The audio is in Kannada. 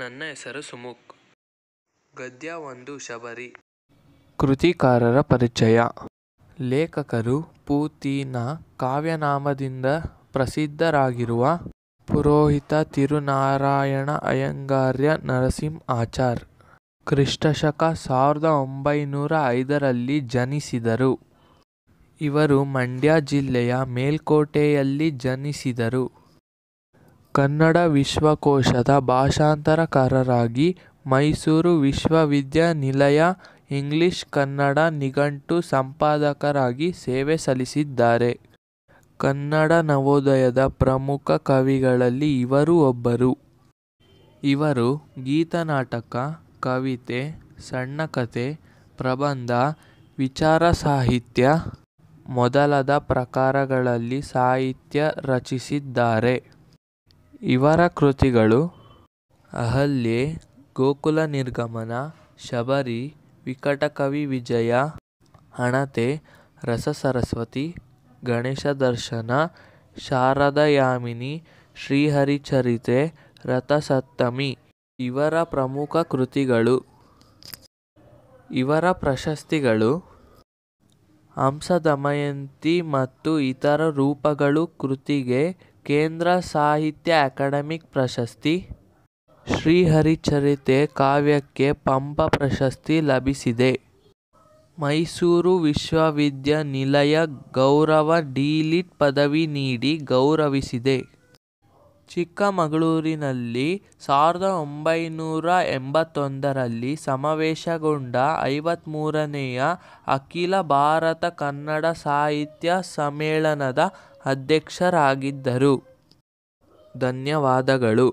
ನನ್ನ ಹೆಸರು ಸುಮುಖ್ ಗದ್ಯ ಒಂದು ಶಬರಿ ಕೃತಿಕಾರರ ಪರಿಚಯ ಲೇಖಕರು ಪೂತಿನ ಕಾವ್ಯನಾಮದಿಂದ ಪ್ರಸಿದ್ಧರಾಗಿರುವ ಪುರೋಹಿತ ತಿರುನಾರಾಯಣ ಅಯ್ಯಂಗಾರ್ಯ ನರಸಿಂಹ ಆಚಾರ್ ಕ್ರಿಸ್ತಶಕ ಸಾವಿರದ ಒಂಬೈನೂರ ಐದರಲ್ಲಿ ಜನಿಸಿದರು ಇವರು ಮಂಡ್ಯ ಜಿಲ್ಲೆಯ ಮೇಲ್ಕೋಟೆಯಲ್ಲಿ ಜನಿಸಿದರು ಕನ್ನಡ ವಿಶ್ವಕೋಶದ ಭಾಷಾಂತರಕಾರರಾಗಿ ಮೈಸೂರು ವಿಶ್ವವಿದ್ಯಾನಿಲಯ ಇಂಗ್ಲಿಷ್ ಕನ್ನಡ ನಿಘಂಟು ಸಂಪಾದಕರಾಗಿ ಸೇವೆ ಸಲ್ಲಿಸಿದ್ದಾರೆ. ಕನ್ನಡ ನವೋದಯದ ಪ್ರಮುಖ ಕವಿಗಳಲ್ಲಿ ಇವರೂ ಒಬ್ಬರು. ಇವರು ಗೀತನಾಟಕ, ಕವಿತೆ, ಸಣ್ಣ ಕಥೆ ಪ್ರಬಂಧ, ವಿಚಾರ ಸಾಹಿತ್ಯ ಮೊದಲಾದ ಪ್ರಕಾರಗಳಲ್ಲಿ ಸಾಹಿತ್ಯ ರಚಿಸಿದ್ದಾರೆ. ಇವರ ಕೃತಿಗಳು ಅಹಲ್ಯೆ ಗೋಕುಲ ನಿರ್ಗಮನ ಶಬರಿ ವಿಕಟಕವಿ ವಿಜಯ ಹಣತೆ ರಸ ಸರಸ್ವತಿ ಗಣೇಶ ದರ್ಶನ ಶಾರದಯಾಮಿನಿ ಶ್ರೀಹರಿಚರಿತೆ ರಥಸಪ್ತಮಿ ಇವರ ಪ್ರಮುಖ ಕೃತಿಗಳು ಇವರ ಪ್ರಶಸ್ತಿಗಳು ಹಂಸದಮಯಂತಿ ಮತ್ತು ಇತರ ರೂಪಗಳು ಕೃತಿಗೆ ಕೇಂದ್ರ ಸಾಹಿತ್ಯ ಅಕಾಡೆಮಿ ಪ್ರಶಸ್ತಿ ಶ್ರೀಹರಿಚರಿತೆ ಕಾವ್ಯಕ್ಕೆ ಪಂಪ ಪ್ರಶಸ್ತಿ ಲಭಿಸಿದೆ ಮೈಸೂರು ವಿಶ್ವವಿದ್ಯಾನಿಲಯ ಗೌರವ ಡಿಲಿಟ್ ಪದವಿ ನೀಡಿ ಗೌರವಿಸಿದೆ ಚಿಕ್ಕಮಗಳೂರಿನಲ್ಲಿ ಸಾವಿರದ ಒಂಬೈನೂರ ಎಂಬತ್ತೊಂದರಲ್ಲಿ ಸಮಾವೇಶಗೊಂಡ ಐವತ್ತ್ಮೂರನೆಯ ಅಖಿಲ ಭಾರತ ಕನ್ನಡ ಸಾಹಿತ್ಯ ಸಮ್ಮೇಳನದ ಅಧ್ಯಕ್ಷರಾಗಿದ್ದರು ಧನ್ಯವಾದಗಳು